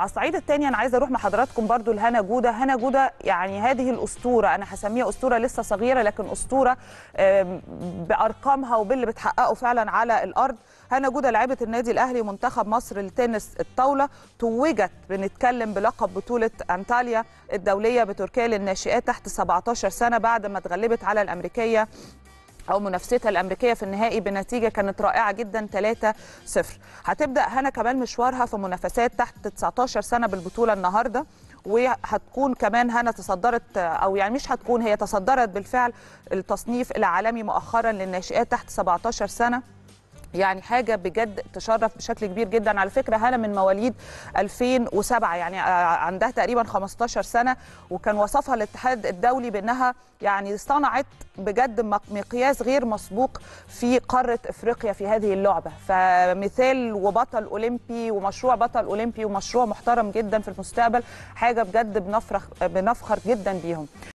على الصعيد الثاني انا عايزه اروح مع حضراتكم برضو لهنا جوده هنا جوده يعني هذه الاسطوره انا هسميها اسطوره لسه صغيره لكن اسطوره بارقامها وباللي بتحققه فعلا على الارض هنا جوده لعيبه النادي الاهلي منتخب مصر لتنس الطاوله توجت بنتكلم بلقب بطوله انطاليا الدوليه بتركيا للناشئات تحت 17 سنه بعد ما اتغلبت على الامريكيه او منافستها الامريكيه في النهائي بنتيجه كانت رائعه جدا 3-0 هتبدا هنا كمان مشوارها في منافسات تحت 19 سنه بالبطوله النهارده وهتكون كمان هنا تصدرت او يعني مش هتكون هي تصدرت بالفعل التصنيف العالمي مؤخرا للناشئات تحت 17 سنه يعني حاجه بجد تشرف بشكل كبير جدا على فكره هاله من مواليد 2007 يعني آه، عندها تقريبا 15 سنه وكان وصفها الاتحاد الدولي بانها يعني صنعت بجد مقياس غير مسبوق في قاره افريقيا في هذه اللعبه فمثال وبطل اولمبي ومشروع بطل اولمبي ومشروع محترم جدا في المستقبل حاجه بجد بنفرح بنفخر جدا بيهم